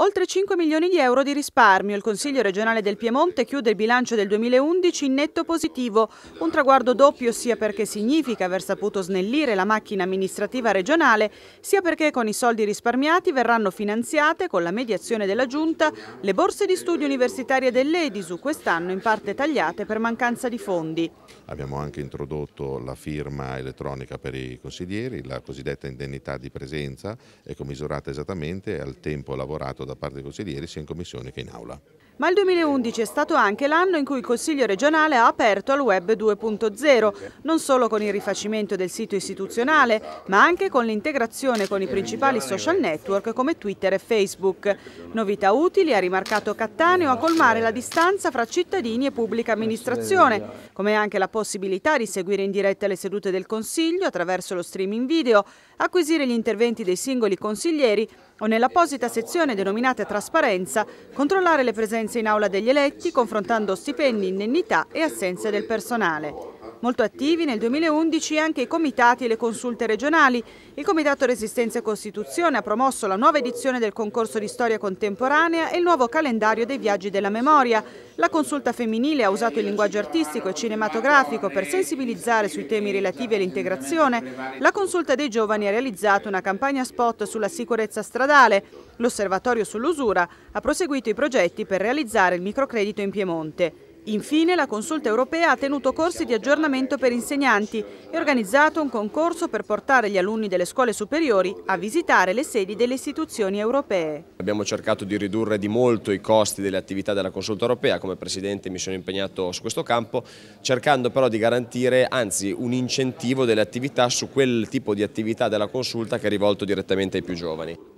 Oltre 5 milioni di euro di risparmio. Il Consiglio regionale del Piemonte chiude il bilancio del 2011 in netto positivo, un traguardo doppio sia perché significa aver saputo snellire la macchina amministrativa regionale, sia perché con i soldi risparmiati verranno finanziate, con la mediazione della Giunta, le borse di studio universitarie dell'Edisu, quest'anno in parte tagliate per mancanza di fondi. Abbiamo anche introdotto la firma elettronica per i consiglieri, la cosiddetta indennità di presenza, è commisurata esattamente al tempo lavorato da parte dei consiglieri sia in commissione che in aula. Ma il 2011 è stato anche l'anno in cui il Consiglio regionale ha aperto al web 2.0, non solo con il rifacimento del sito istituzionale, ma anche con l'integrazione con i principali social network come Twitter e Facebook. Novità utili, ha rimarcato Cattaneo, a colmare la distanza fra cittadini e pubblica amministrazione, come anche la possibilità di seguire in diretta le sedute del Consiglio attraverso lo streaming video, acquisire gli interventi dei singoli consiglieri o nell'apposita sezione denominata denominate trasparenza, controllare le presenze in aula degli eletti, confrontando stipendi, indennità e assenze del personale. Molto attivi nel 2011 anche i comitati e le consulte regionali. Il Comitato Resistenza e Costituzione ha promosso la nuova edizione del concorso di storia contemporanea e il nuovo calendario dei viaggi della memoria. La consulta femminile ha usato il linguaggio artistico e cinematografico per sensibilizzare sui temi relativi all'integrazione. La consulta dei giovani ha realizzato una campagna spot sulla sicurezza stradale. L'osservatorio sull'usura ha proseguito i progetti per realizzare il microcredito in Piemonte. Infine la consulta europea ha tenuto corsi di aggiornamento per insegnanti e organizzato un concorso per portare gli alunni delle scuole superiori a visitare le sedi delle istituzioni europee. Abbiamo cercato di ridurre di molto i costi delle attività della consulta europea, come Presidente mi sono impegnato su questo campo, cercando però di garantire anzi un incentivo delle attività su quel tipo di attività della consulta che è rivolto direttamente ai più giovani.